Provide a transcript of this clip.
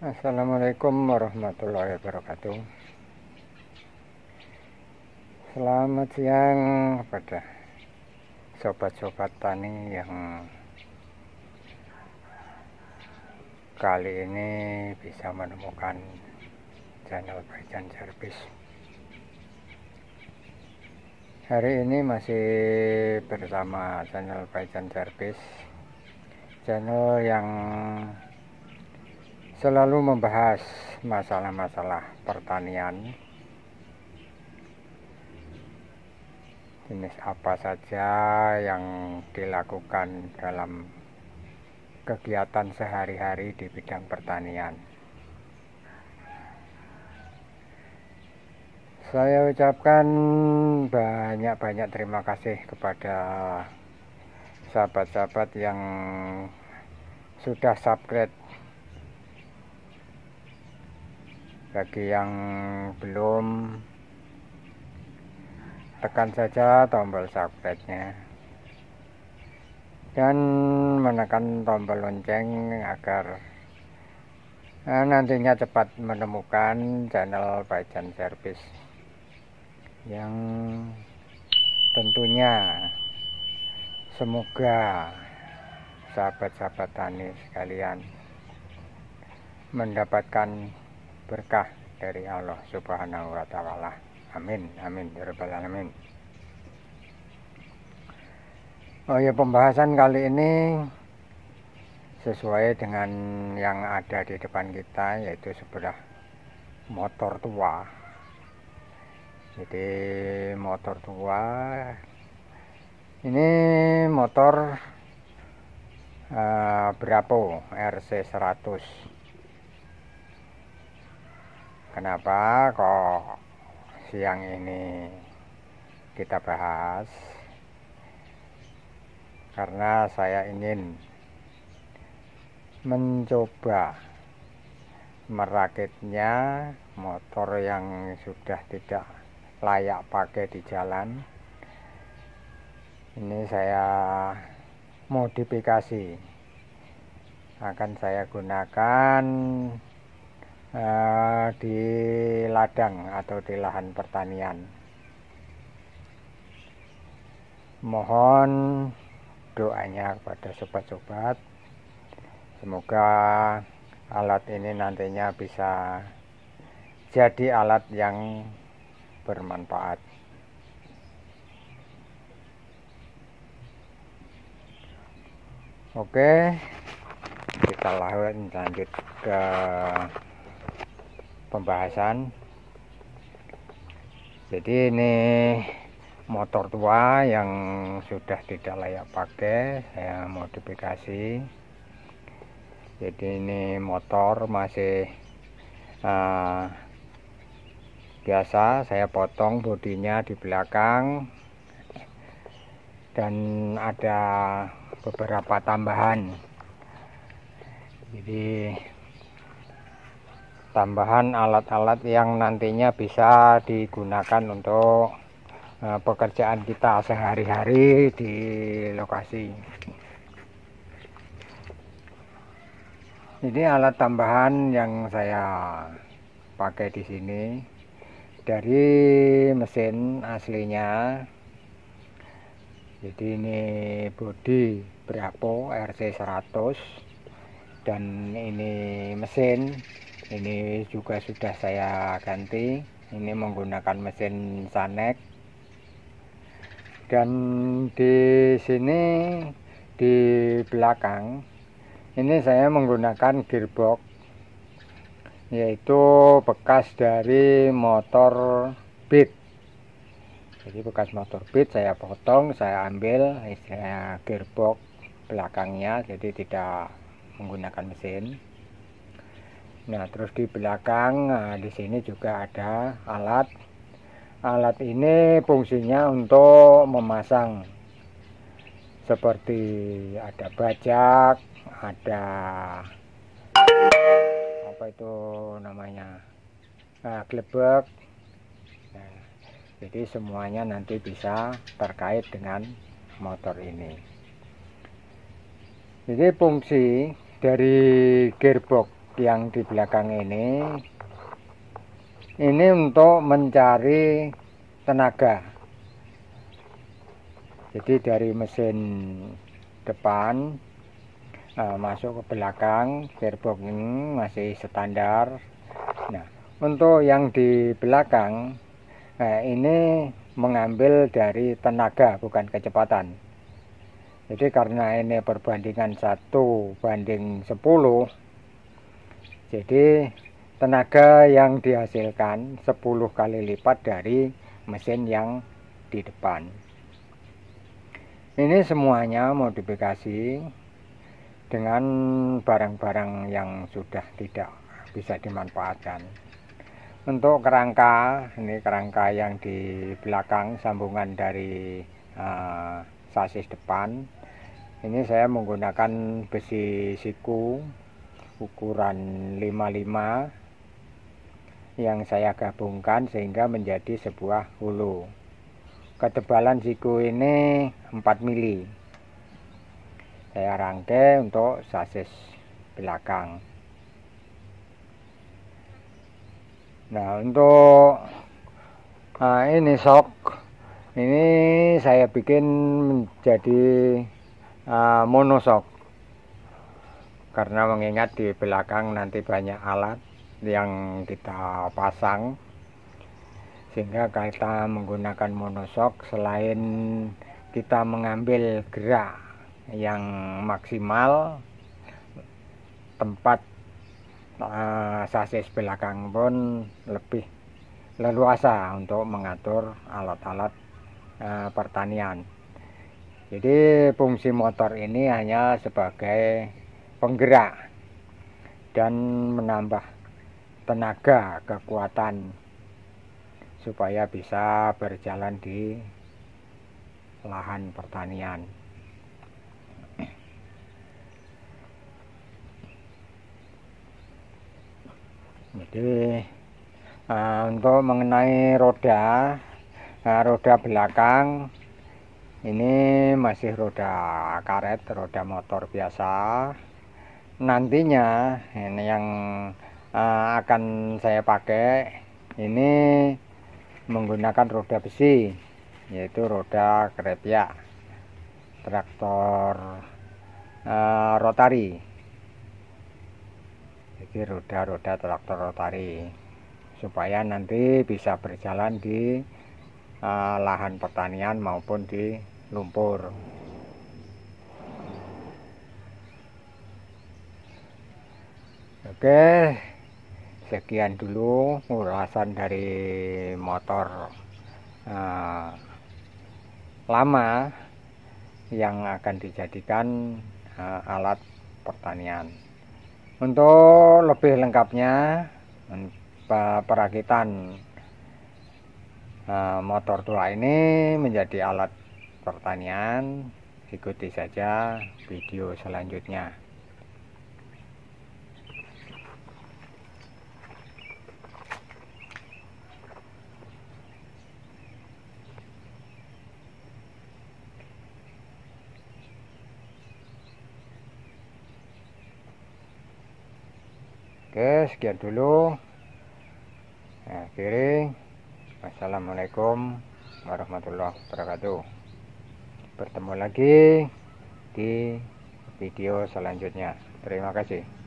Assalamualaikum warahmatullahi wabarakatuh Selamat siang kepada sobat-sobat tani yang kali ini bisa menemukan channel Bajan Service Hari ini masih bersama channel Bajan Service channel yang selalu membahas masalah-masalah pertanian jenis apa saja yang dilakukan dalam kegiatan sehari-hari di bidang pertanian saya ucapkan banyak-banyak terima kasih kepada sahabat-sahabat yang sudah subscribe bagi yang belum tekan saja tombol subscribe-nya dan menekan tombol lonceng agar nah, nantinya cepat menemukan channel Bajan Service yang tentunya semoga sahabat-sahabat tani sekalian mendapatkan berkah dari Allah Subhanahu wa taala. Amin. Amin ya rabbal alamin. Oh ya pembahasan kali ini sesuai dengan yang ada di depan kita yaitu sebelah motor tua. Jadi motor tua ini motor uh, RC 100 Kenapa kok siang ini kita bahas? Karena saya ingin mencoba merakitnya motor yang sudah tidak layak pakai di jalan. Ini saya modifikasi akan saya gunakan ladang atau di lahan pertanian. Mohon doanya kepada sobat-sobat. Semoga alat ini nantinya bisa jadi alat yang bermanfaat. Oke, kita lanjut ke pembahasan jadi ini motor tua yang sudah tidak layak pakai saya modifikasi jadi ini motor masih uh, biasa saya potong bodinya di belakang dan ada beberapa tambahan jadi tambahan alat-alat yang nantinya bisa digunakan untuk eh, pekerjaan kita sehari-hari di lokasi ini alat tambahan yang saya pakai di sini dari mesin aslinya jadi ini bodi Bravo RC100 dan ini mesin ini juga sudah saya ganti ini menggunakan mesin sanek dan di sini di belakang ini saya menggunakan gearbox yaitu bekas dari motor beat jadi bekas motor beat saya potong saya ambil istilahnya gearbox belakangnya jadi tidak menggunakan mesin Nah, terus di belakang nah, di sini juga ada alat. Alat ini fungsinya untuk memasang seperti ada bajak, ada apa itu namanya? Nah, eh, klebek. Nah, jadi semuanya nanti bisa terkait dengan motor ini. Jadi fungsi dari gearbox yang di belakang ini ini untuk mencari tenaga jadi dari mesin depan uh, masuk ke belakang gearbox ini masih standar nah untuk yang di belakang e, ini mengambil dari tenaga bukan kecepatan jadi karena ini perbandingan satu banding 10 jadi tenaga yang dihasilkan 10 kali lipat dari mesin yang di depan. Ini semuanya modifikasi dengan barang-barang yang sudah tidak bisa dimanfaatkan. Untuk kerangka, ini kerangka yang di belakang sambungan dari uh, sasis depan. Ini saya menggunakan besi siku ukuran 55 yang saya gabungkan sehingga menjadi sebuah hulu ketebalan siku ini 4 mili saya rangkai untuk sasis belakang nah untuk nah ini sok ini saya bikin menjadi uh, monosok karena mengingat di belakang nanti banyak alat yang kita pasang sehingga kita menggunakan monosok selain kita mengambil gerak yang maksimal tempat uh, sasis belakang pun lebih leluasa untuk mengatur alat-alat uh, pertanian jadi fungsi motor ini hanya sebagai penggerak dan menambah tenaga kekuatan supaya bisa berjalan di lahan pertanian. Jadi uh, untuk mengenai roda uh, roda belakang ini masih roda karet, roda motor biasa nantinya ini yang uh, akan saya pakai ini menggunakan roda besi yaitu roda kerepia traktor uh, rotari jadi roda-roda traktor rotari supaya nanti bisa berjalan di uh, lahan pertanian maupun di lumpur Oke, sekian dulu ulasan dari motor uh, lama yang akan dijadikan uh, alat pertanian. Untuk lebih lengkapnya perakitan uh, motor tua ini menjadi alat pertanian, ikuti saja video selanjutnya. Oke, sekian dulu. Nah, kiri. Wassalamualaikum warahmatullahi wabarakatuh. Bertemu lagi di video selanjutnya. Terima kasih.